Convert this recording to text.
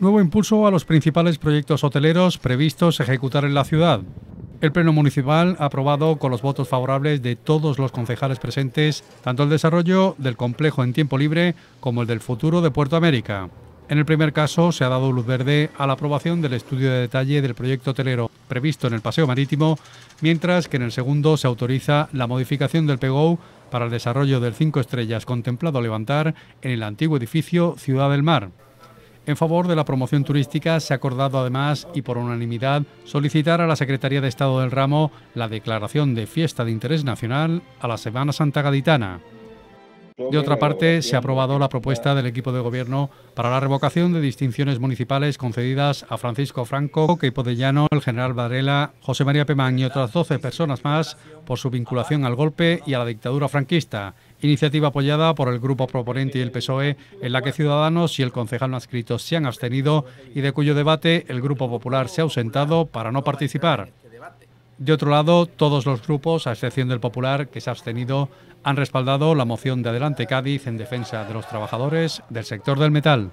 Nuevo impulso a los principales proyectos hoteleros previstos ejecutar en la ciudad. El Pleno Municipal ha aprobado con los votos favorables de todos los concejales presentes tanto el desarrollo del complejo en tiempo libre como el del futuro de Puerto América. En el primer caso, se ha dado luz verde a la aprobación del estudio de detalle del proyecto hotelero previsto en el Paseo Marítimo, mientras que en el segundo se autoriza la modificación del PGO para el desarrollo del 5 estrellas contemplado levantar en el antiguo edificio Ciudad del Mar. En favor de la promoción turística se ha acordado además y por unanimidad solicitar a la Secretaría de Estado del Ramo la declaración de fiesta de interés nacional a la Semana Santa Gaditana. De otra parte, se ha aprobado la propuesta del equipo de gobierno para la revocación de distinciones municipales concedidas a Francisco Franco, Queipo de Llano, el general Varela, José María Pemán y otras 12 personas más por su vinculación al golpe y a la dictadura franquista. Iniciativa apoyada por el grupo proponente y el PSOE, en la que Ciudadanos y el concejal no adscrito se han abstenido y de cuyo debate el Grupo Popular se ha ausentado para no participar. De otro lado, todos los grupos, a excepción del Popular, que se ha abstenido, han respaldado la moción de Adelante Cádiz en defensa de los trabajadores del sector del metal.